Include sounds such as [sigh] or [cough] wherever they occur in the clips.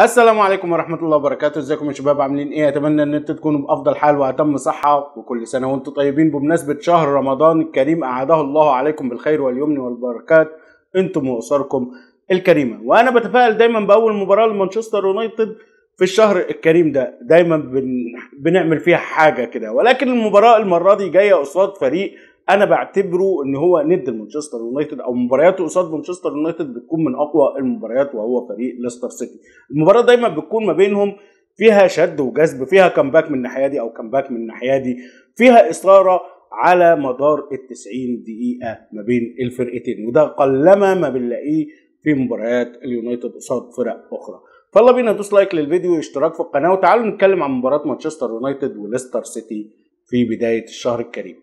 السلام عليكم ورحمه الله وبركاته ازيكم يا شباب عاملين ايه اتمنى ان انتم تكونوا بافضل حال واتم صحه وكل سنه وانتم طيبين بمناسبه شهر رمضان الكريم اعاده الله عليكم بالخير واليمن والبركات انتم واسركم الكريمه وانا بتفائل دايما باول مباراه لمانشستر يونايتد في الشهر الكريم ده دايما بن... بنعمل فيها حاجه كده ولكن المباراه المره دي جايه قصاد فريق انا بعتبره ان هو ند مانشستر يونايتد او مبارياته قصاد مانشستر يونايتد بتكون من اقوى المباريات وهو فريق ليستر سيتي المباراه دايما بتكون ما بينهم فيها شد وجذب فيها كمباك من الناحيه دي او كمباك من الناحيه دي فيها اصراره على مدار ال 90 دقيقه ما بين الفرقتين وده قلما ما بنلاقيه في مباريات اليونايتد قصاد فرق اخرى فيلا بينا دوس لايك للفيديو واشتراك في القناه وتعالوا نتكلم عن مباراه مانشستر يونايتد وليستر سيتي في بدايه الشهر الكريم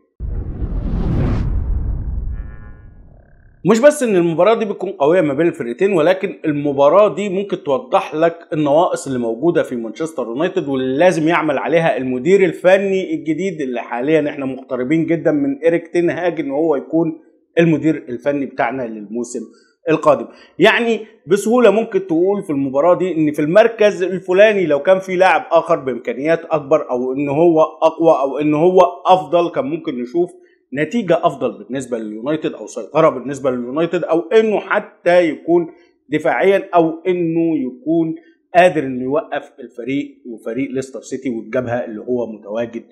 مش بس ان المباراه دي بتكون قويه ما بين الفرقتين ولكن المباراه دي ممكن توضح لك النواقص اللي موجوده في مانشستر يونايتد واللي لازم يعمل عليها المدير الفني الجديد اللي حاليا احنا مقتربين جدا من ايريك تين هاج ان هو يكون المدير الفني بتاعنا للموسم القادم يعني بسهولة ممكن تقول في المباراة دي ان في المركز الفلاني لو كان في لاعب اخر بامكانيات اكبر او ان هو اقوى او ان هو افضل كان ممكن نشوف نتيجه افضل بالنسبه لليونايتد او سيطره بالنسبه لليونايتد او انه حتى يكون دفاعيا او انه يكون قادر انه يوقف الفريق وفريق ليستر سيتي والجبهه اللي هو متواجد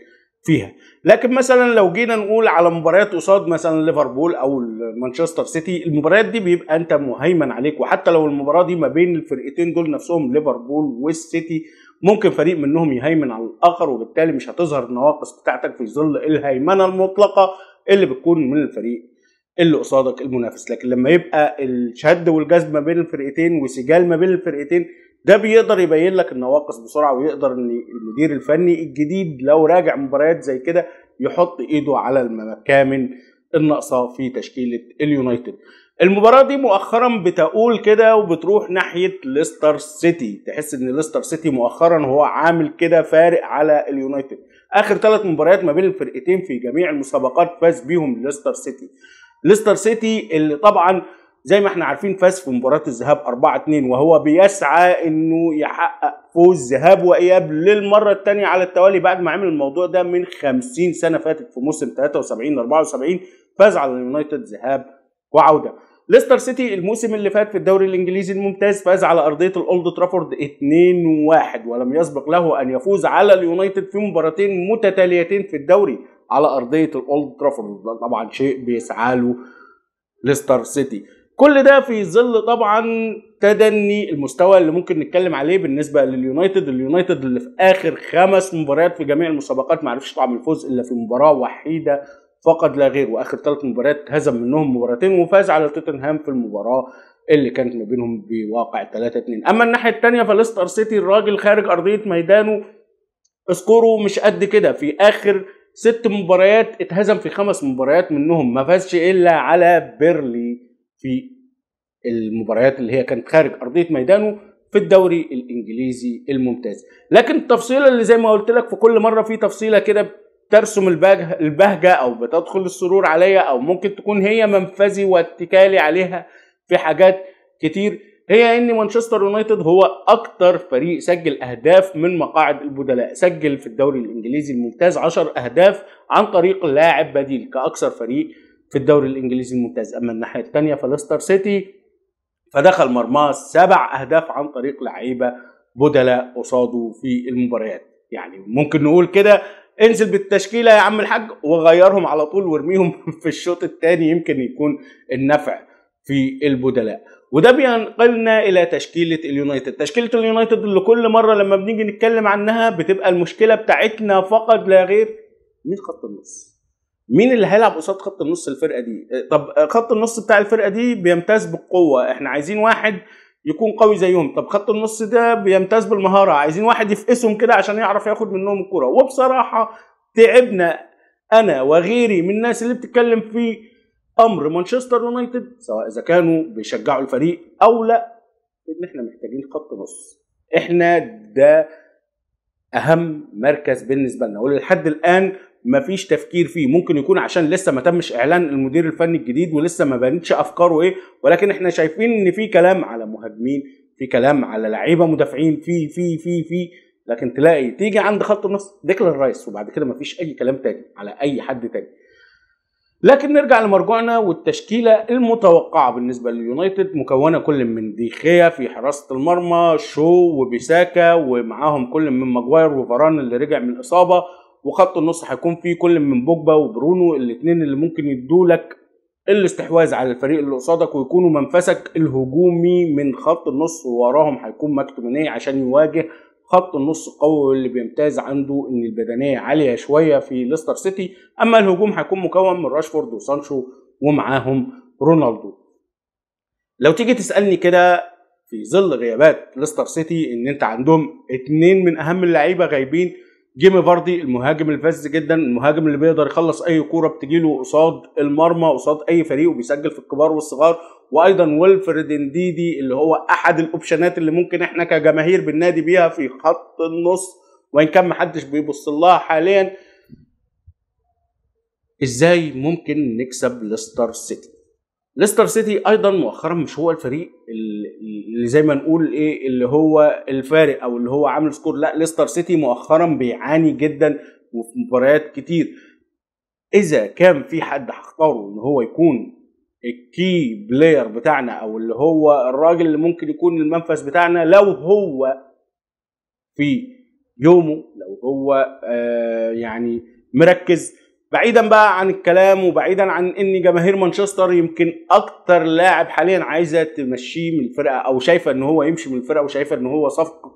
فيها لكن مثلا لو جينا نقول على مباريات قصاد مثلا ليفربول او مانشستر سيتي المباريات دي بيبقى انت مهيمن عليك وحتى لو المباراه دي ما بين الفرقتين دول نفسهم ليفربول والسيتي ممكن فريق منهم يهيمن على الاخر وبالتالي مش هتظهر النواقص بتاعتك في ظل الهيمنه المطلقه اللي بتكون من الفريق اللي قصادك المنافس لكن لما يبقى الشد والجذب ما بين الفرقتين وسجال ما بين الفرقتين ده بيقدر يبين لك النواقص بسرعه ويقدر ان المدير الفني الجديد لو راجع مباريات زي كده يحط ايده على المكامن الناقصه في تشكيله اليونايتد المباراه دي مؤخرا بتقول كده وبتروح ناحيه ليستر سيتي تحس ان ليستر سيتي مؤخرا هو عامل كده فارق على اليونايتد اخر ثلاث مباريات ما بين الفرقتين في جميع المسابقات فاز بيهم ليستر سيتي ليستر سيتي اللي طبعا زي ما احنا عارفين فاز في مباراه الذهاب 4 2 وهو بيسعى انه يحقق فوز ذهاب واياب للمره الثانيه على التوالي بعد ما عمل الموضوع ده من 50 سنه فاتت في موسم 73 74 فاز على اليونايتد ذهاب وعوده ليستر سيتي الموسم اللي فات في الدوري الانجليزي الممتاز فاز على ارضيه الاولد ترافورد 2-1 ولم يسبق له ان يفوز على اليونايتد في مباراتين متتاليتين في الدوري على ارضيه الاولد ترافورد طبعا شيء بيسعى له ليستر سيتي كل ده في ظل طبعا تدني المستوى اللي ممكن نتكلم عليه بالنسبه لليونايتد اليونايتد اللي في اخر خمس مباريات في جميع المسابقات ما عرفش يطلع من الفوز الا في مباراه وحيده فقط لا غير واخر ثلاث مباريات هزم منهم مباراتين وفاز على توتنهام في المباراه اللي كانت ما بينهم بواقع 3 2 اما الناحيه الثانيه فليستر سيتي الراجل خارج ارضيه ميدانه سكوره مش قد كده في اخر ست مباريات اتهزم في خمس مباريات منهم ما فازش الا على بيرلي في المباريات اللي هي كانت خارج ارضيه ميدانه في الدوري الانجليزي الممتاز لكن التفصيله اللي زي ما قلت لك في كل مره في تفصيله كده بترسم البهجه او بتدخل السرور عليا او ممكن تكون هي منفذي واتكالي عليها في حاجات كتير هي ان مانشستر يونايتد هو اكتر فريق سجل اهداف من مقاعد البدلاء سجل في الدوري الانجليزي الممتاز 10 اهداف عن طريق لاعب بديل كاكثر فريق في الدوري الانجليزي الممتاز اما الناحيه الثانيه فليستر سيتي فدخل مرماه سبع اهداف عن طريق لعيبه بدلاء قصاده في المباريات يعني ممكن نقول كده انزل بالتشكيله يا عم الحاج وغيرهم على طول وارميهم [laughs] في الشوط الثاني يمكن يكون النفع في البدلاء وده بينقلنا الى تشكيله اليونايتد تشكيله اليونايتد اللي كل مره لما بنيجي نتكلم عنها بتبقى المشكله بتاعتنا فقط لا غير مين خط النص مين اللي هيلعب قصاد خط النص الفرقه دي آه، طب آه، خط النص بتاع الفرقه دي بيمتاز بالقوه احنا عايزين واحد يكون قوي زيهم طب خط النص ده بيمتاز بالمهاره عايزين واحد يفقسهم كده عشان يعرف ياخد منهم الكره وبصراحه تعبنا انا وغيري من الناس اللي بتتكلم في امر مانشستر يونايتد سواء اذا كانوا بيشجعوا الفريق او لا ان احنا محتاجين خط نص احنا ده اهم مركز بالنسبه لنا ولحد الان مفيش تفكير فيه ممكن يكون عشان لسه ما تمش اعلان المدير الفني الجديد ولسه ما بانتش افكاره ايه ولكن احنا شايفين ان في كلام على مهاجمين في كلام على لعيبه مدافعين في في في في لكن تلاقي تيجي عند خط النص ديكلان رايس وبعد كده مفيش اي كلام تاني على اي حد تاني لكن نرجع لمرجعنا والتشكيله المتوقعه بالنسبه لليونايتد مكونه كل من ديخيا في حراسه المرمى شو وبيساكا ومعاهم كل من ماجواير وفاران اللي رجع من اصابه وخط النص هيكون فيه كل من بوجبا وبرونو الاثنين اللي ممكن يدوا لك الاستحواذ على الفريق اللي قصادك ويكونوا منفسك الهجومي من خط النص ووراهم هيكون مكتومينيه عشان يواجه خط النص القوي واللي بيمتاز عنده ان البدنيه عاليه شويه في ليستر سيتي اما الهجوم هيكون مكون من راشفورد وسانشو ومعاهم رونالدو لو تيجي تسالني كده في ظل غيابات ليستر سيتي ان انت عندهم اتنين من اهم اللعيبه غايبين جيمي فاردي المهاجم الفذ جدا المهاجم اللي بيقدر يخلص اي كوره بتجيله قصاد المرمى قصاد اي فريق وبيسجل في الكبار والصغار وايضا ويلفريد انديدي اللي هو احد الاوبشنات اللي ممكن احنا كجماهير بننادي بيها في خط النص وان كان محدش بيبص لها حاليا ازاي ممكن نكسب ليستر سيتي ليستر سيتي ايضا مؤخرا مش هو الفريق اللي زي ما نقول ايه اللي هو الفارق او اللي هو عامل سكور لا ليستر سيتي مؤخرا بيعاني جدا وفي مباريات كتير اذا كان في حد هختاره ان هو يكون الكي بلاير بتاعنا او اللي هو الراجل اللي ممكن يكون المنفذ بتاعنا لو هو في يومه لو هو آه يعني مركز بعيدا بقى عن الكلام وبعيدا عن ان جماهير مانشستر يمكن اكتر لاعب حاليا عايزه تمشيه من الفرقه او شايفه ان هو يمشي من الفرقه وشايفه ان هو صفقه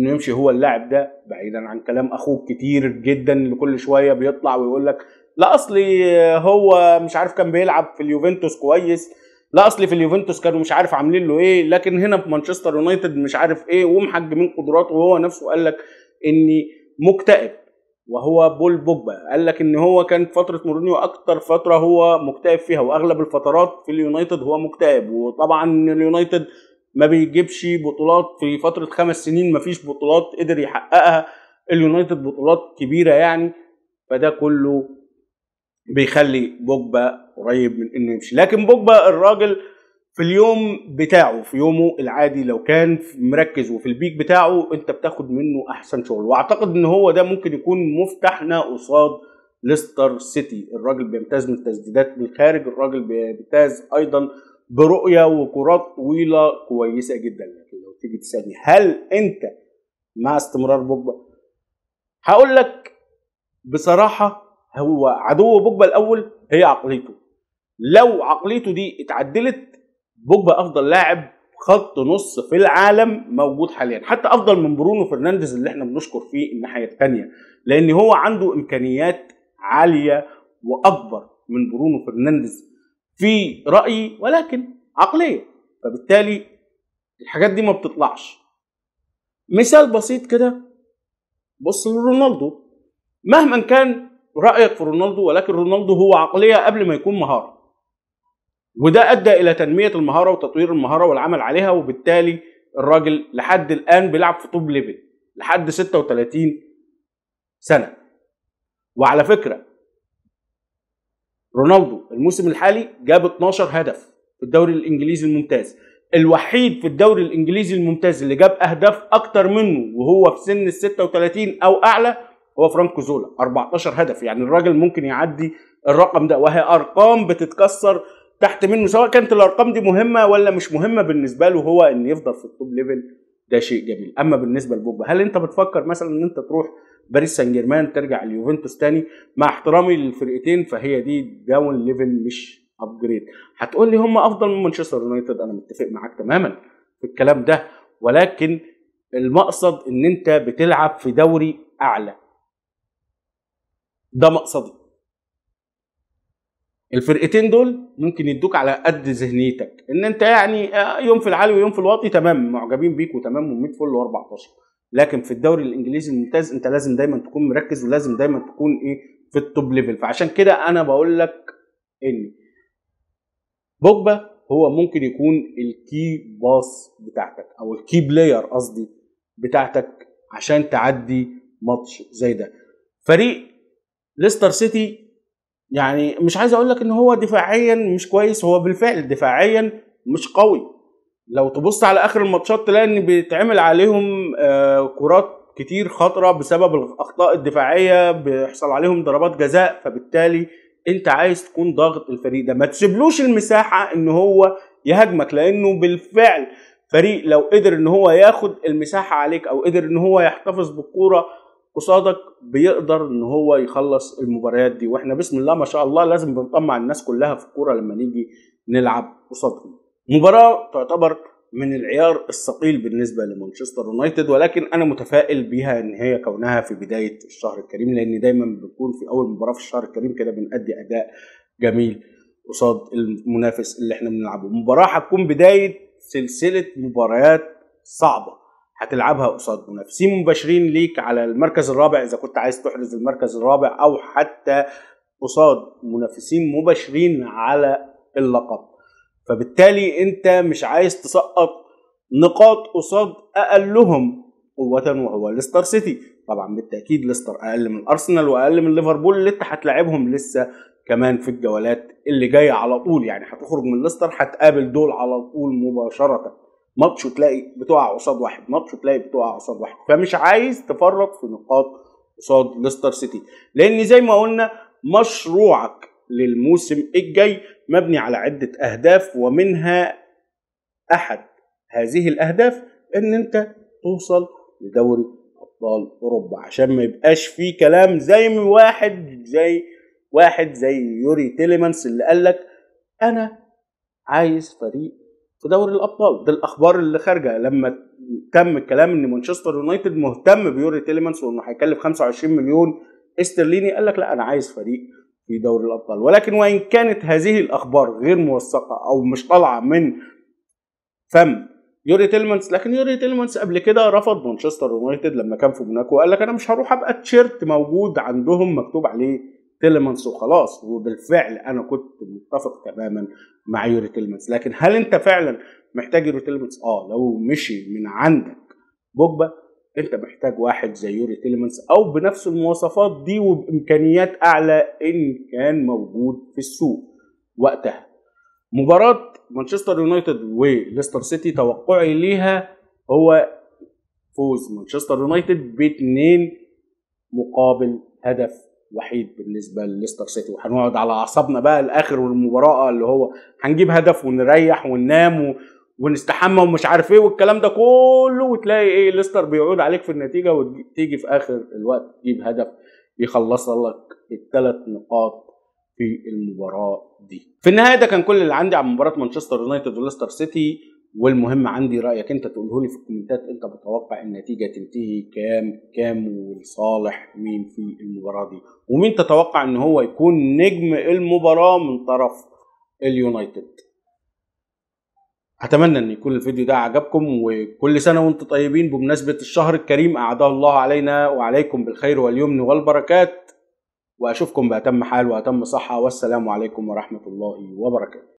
انه يمشي هو اللاعب ده بعيدا عن كلام اخوه كتير جدا اللي كل شويه بيطلع ويقول لك لا اصلي هو مش عارف كان بيلعب في اليوفنتوس كويس لا اصلي في اليوفنتوس كانوا مش عارف عاملين له ايه لكن هنا في مانشستر يونايتد مش عارف ايه ومحجمين قدراته وهو نفسه قال لك اني مكتئب وهو بول بوجبا قال لك ان هو كان فتره مورينيو اكتر فتره هو مكتئب فيها واغلب الفترات في اليونايتد هو مكتئب وطبعا اليونايتد ما بيجيبش بطولات في فتره خمس سنين ما فيش بطولات قدر يحققها اليونايتد بطولات كبيره يعني فده كله بيخلي بوجبا قريب من انه يمشي لكن بوجبا الراجل في اليوم بتاعه في يومه العادي لو كان مركز وفي البيك بتاعه انت بتاخد منه احسن شغل واعتقد ان هو ده ممكن يكون مفتاحنا قصاد ليستر سيتي الراجل بيمتاز من التسديدات من الخارج الراجل بيمتاز ايضا برؤيه وكرات طويله كويسه جدا لكن لو تيجي تسالني هل انت مع استمرار بوجبا هقول لك بصراحه هو عدو بوجبا الاول هي عقليته لو عقليته دي اتعدلت بوجبا افضل لاعب خط نص في العالم موجود حاليا حتى افضل من برونو فرنانديز اللي احنا بنشكر فيه الناحيه الثانيه لان هو عنده امكانيات عاليه واكبر من برونو فرنانديز في رايي ولكن عقليه فبالتالي الحاجات دي ما بتطلعش مثال بسيط كده بص لرونالدو مهما كان رايك في رونالدو ولكن رونالدو هو عقليه قبل ما يكون مهاره وده ادى الى تنميه المهاره وتطوير المهاره والعمل عليها وبالتالي الراجل لحد الان بيلعب في طوب ليفل لحد 36 سنه وعلى فكره رونالدو الموسم الحالي جاب 12 هدف في الدوري الانجليزي الممتاز الوحيد في الدوري الانجليزي الممتاز اللي جاب اهداف اكتر منه وهو في سن ال 36 او اعلى هو فرانكو زولا 14 هدف يعني الراجل ممكن يعدي الرقم ده وهي ارقام بتتكسر تحت منه سواء كانت الارقام دي مهمه ولا مش مهمه بالنسبه له هو ان يفضل في التوب ليفل ده شيء جميل اما بالنسبه لبوجبا هل انت بتفكر مثلا ان انت تروح باريس سان جيرمان ترجع اليوفنتوس تاني مع احترامي للفرقتين فهي دي داون ليفل مش ابجريد هتقول لي هم افضل من مانشستر يونايتد انا متفق معاك تماما في الكلام ده ولكن المقصد ان انت بتلعب في دوري اعلى ده مقصدي الفرقتين دول ممكن يدوك على قد ذهنيتك ان انت يعني آه، يوم في العالي ويوم في الواطي تمام معجبين بيك وتمام و100 فل و14 لكن في الدوري الانجليزي الممتاز انت لازم دايما تكون مركز ولازم دايما تكون ايه في التوب ليفل فعشان كده انا بقول لك ان بوجبا هو ممكن يكون الكي باص بتاعتك او الكي بلاير قصدي بتاعتك عشان تعدي ماتش زي ده فريق ليستر سيتي يعني مش عايز اقول لك ان هو دفاعيا مش كويس هو بالفعل دفاعيا مش قوي لو تبص على اخر الماتشات تلاقي ان بيتعمل عليهم آه، كرات كتير خطره بسبب الاخطاء الدفاعيه بيحصل عليهم ضربات جزاء فبالتالي انت عايز تكون ضاغط الفريق ده ما تسيبلوش المساحه ان هو يهاجمك لانه بالفعل فريق لو قدر ان هو ياخد المساحه عليك او قدر ان هو يحتفظ بالكوره قصادك بيقدر ان هو يخلص المباريات دي واحنا بسم الله ما شاء الله لازم بنطمع الناس كلها في الكوره لما نيجي نلعب قصادهم مباراه تعتبر من العيار الثقيل بالنسبه لمانشستر يونايتد ولكن انا متفائل بيها ان هي كونها في بدايه الشهر الكريم لان دايما بنكون في اول مباراه في الشهر الكريم كده بنأدي اداء جميل قصاد المنافس اللي احنا بنلعبه مباراه هتكون بدايه سلسله مباريات صعبه هتلعبها قصاد منافسين مباشرين ليك على المركز الرابع اذا كنت عايز تحرز المركز الرابع او حتى قصاد منافسين مباشرين على اللقب فبالتالي انت مش عايز تسقط نقاط قصاد اقلهم قوة وهو ليستر سيتي طبعا بالتاكيد ليستر اقل من ارسنال واقل من ليفربول اللي انت هتلاعبهم لسه كمان في الجولات اللي جايه على طول يعني هتخرج من ليستر هتقابل دول على طول مباشره ماتش وتلاقي بتقع قصاد واحد ماتش وتلاقي بتقع قصاد واحد فمش عايز تفرط في نقاط قصاد ليستر سيتي لان زي ما قلنا مشروعك للموسم الجاي مبني على عده اهداف ومنها احد هذه الاهداف ان انت توصل لدوري ابطال اوروبا عشان ما يبقاش فيه كلام زي واحد زي واحد زي يوري تيليمانس اللي قال لك انا عايز فريق في دوري الابطال ده الاخبار اللي خارجه لما تم الكلام ان مانشستر يونايتد مهتم بيوري تيليمانس وانه هيكلف 25 مليون استرليني قال لك لا انا عايز فريق في دوري الابطال ولكن وان كانت هذه الاخبار غير موثقه او مش طالعه من فم يوري تيلمانس لكن يوري تيلمانس قبل كده رفض مانشستر يونايتد لما كان في موناكو وقال لك انا مش هروح ابقى تيشيرت موجود عندهم مكتوب عليه تيلمانس وخلاص وبالفعل انا كنت متفق تماما مع يوري تيلمانس لكن هل انت فعلا محتاج يوري تيلمانس اه لو مشي من عندك بوجبا انت محتاج واحد زي يوري تيلمانس او بنفس المواصفات دي وبامكانيات اعلى ان كان موجود في السوق وقتها مباراه مانشستر يونايتد وليستر سيتي توقعي ليها هو فوز مانشستر يونايتد باتنين مقابل هدف وحيد بالنسبه لليستر سيتي وهنقعد على اعصابنا بقى الاخر والمباراه اللي هو هنجيب هدف ونريح وننام و... ونستحمى ومش عارف ايه والكلام ده كله وتلاقي ايه ليستر بيعود عليك في النتيجه وتيجي في اخر الوقت تجيب هدف يخلص لك الثلاث نقاط في المباراه دي. في النهايه ده كان كل اللي عندي عن مباراه مانشستر يونايتد وليستر سيتي والمهم عندي رايك انت تقوله لي في الكومنتات انت متوقع النتيجه تنتهي كام كام والصالح مين في المباراه دي ومين تتوقع ان هو يكون نجم المباراه من طرف اليونايتد اتمنى ان يكون الفيديو ده عجبكم وكل سنه وانتم طيبين بمناسبه الشهر الكريم اعاده الله علينا وعليكم بالخير واليمن والبركات واشوفكم باتم حال واتم صحه والسلام عليكم ورحمه الله وبركاته